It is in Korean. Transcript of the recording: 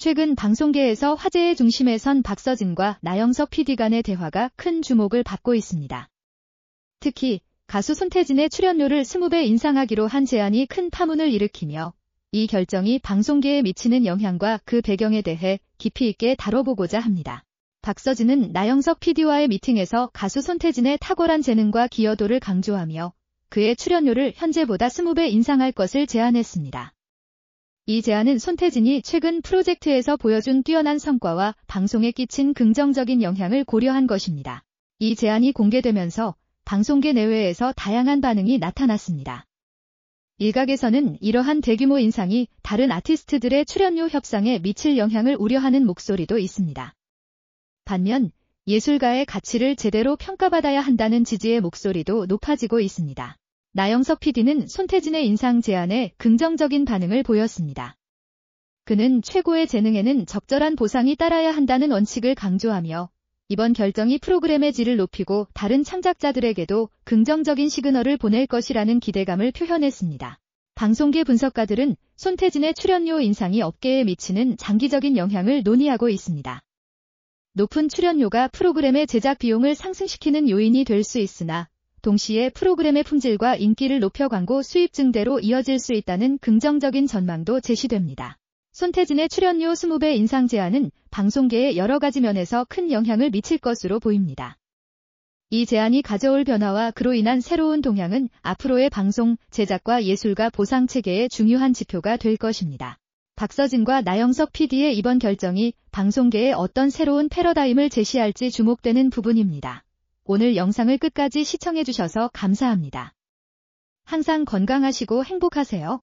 최근 방송계에서 화제의 중심에 선 박서진과 나영석 PD 간의 대화가 큰 주목을 받고 있습니다. 특히 가수 손태진의 출연료를 20배 인상하기로 한 제안이 큰 파문을 일으키며 이 결정이 방송계에 미치는 영향과 그 배경에 대해 깊이 있게 다뤄보고자 합니다. 박서진은 나영석 PD와의 미팅에서 가수 손태진의 탁월한 재능과 기여도를 강조하며 그의 출연료를 현재보다 20배 인상할 것을 제안했습니다. 이 제안은 손태진이 최근 프로젝트에서 보여준 뛰어난 성과와 방송에 끼친 긍정적인 영향을 고려한 것입니다. 이 제안이 공개되면서 방송계 내외에서 다양한 반응이 나타났습니다. 일각에서는 이러한 대규모 인상이 다른 아티스트들의 출연료 협상에 미칠 영향을 우려하는 목소리도 있습니다. 반면 예술가의 가치를 제대로 평가받아야 한다는 지지의 목소리도 높아지고 있습니다. 나영석 PD는 손태진의 인상 제안에 긍정적인 반응을 보였습니다. 그는 최고의 재능에는 적절한 보상이 따라야 한다는 원칙을 강조하며 이번 결정이 프로그램의 질을 높이고 다른 창작자들에게도 긍정적인 시그널을 보낼 것이라는 기대감을 표현했습니다. 방송계 분석가들은 손태진의 출연료 인상이 업계에 미치는 장기적인 영향을 논의하고 있습니다. 높은 출연료가 프로그램의 제작 비용을 상승시키는 요인이 될 수 있으나 동시에 프로그램의 품질과 인기를 높여 광고 수입 증대로 이어질 수 있다는 긍정적인 전망도 제시됩니다. 손태진의 출연료 20배 인상 제안은 방송계의 여러 가지 면에서 큰 영향을 미칠 것으로 보입니다. 이 제안이 가져올 변화와 그로 인한 새로운 동향은 앞으로의 방송, 제작과 예술가 보상 체계의 중요한 지표가 될 것입니다. 박서진과 나영석 PD의 이번 결정이 방송계에 어떤 새로운 패러다임을 제시할지 주목되는 부분입니다. 오늘 영상을 끝까지 시청해주셔서 감사합니다. 항상 건강하시고 행복하세요.